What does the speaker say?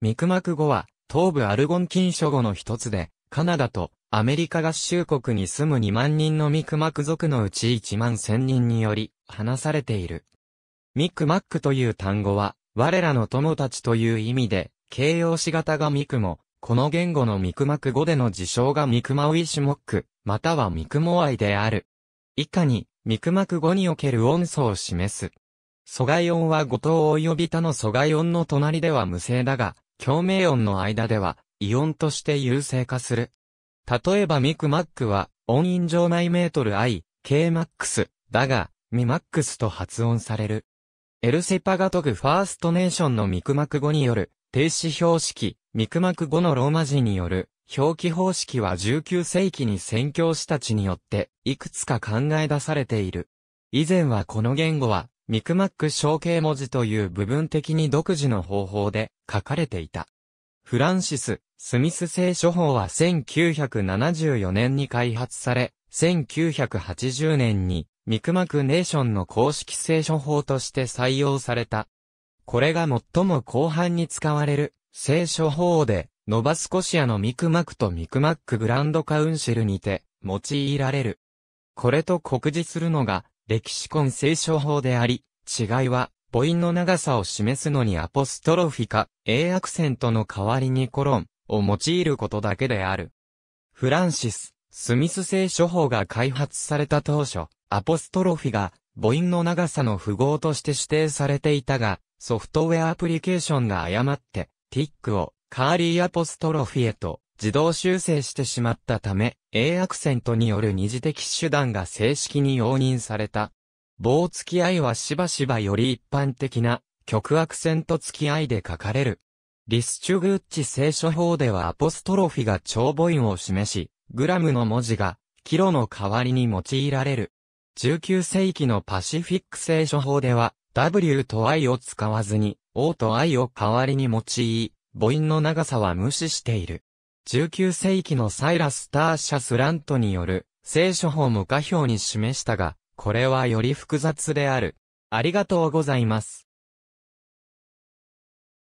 ミクマク語は、東部アルゴン近所語の一つで、カナダとアメリカ合衆国に住む2万人のミクマク族のうち1万1000人により、話されている。ミクマックという単語は、我らの友たちという意味で、形容詞型がミクも、この言語のミクマク語での事象がミクマウイシュモック、またはミクモアイである。以下に、ミクマク語における音素を示す。阻外音は五頭及び他の阻外音の隣では無声だが、共鳴音の間では、イオンとして優勢化する。例えばミクマックは、音韻上内メートル i、k マックス、だが、ミマックスと発音される。エルセパガトグファーストネーションのミクマク語による、停止標識、ミクマク語のローマ字による、表記方式は19世紀に宣教師たちによって、いくつか考え出されている。以前はこの言語は、ミクマック象形文字という部分的に独自の方法で書かれていた。フランシス・スミス製書法は1974年に開発され、1980年にミクマクネーションの公式聖書法として採用された。これが最も後半に使われる聖書法で、ノバスコシアのミクマクとミクマックグランドカウンシルにて用いられる。これと酷似するのが歴史婚聖書法であり、違いは、母音の長さを示すのにアポストロフィカ、A アクセントの代わりにコロンを用いることだけである。フランシス・スミス聖書法が開発された当初、アポストロフィが母音の長さの符号として指定されていたが、ソフトウェアアプリケーションが誤って、ティックをカーリーアポストロフィへと自動修正してしまったため、A アクセントによる二次的手段が正式に容認された。棒付き合いはしばしばより一般的な極アクセント付き合いで書かれる。リスチュグッチ聖書法ではアポストロフィが長母音を示し、グラムの文字がキロの代わりに用いられる。19世紀のパシフィック聖書法では W と I を使わずに O と I を代わりに用い、母音の長さは無視している。19世紀のサイラス・ターシャス・ラントによる、聖書法無可表に示したが、これはより複雑である。ありがとうございます。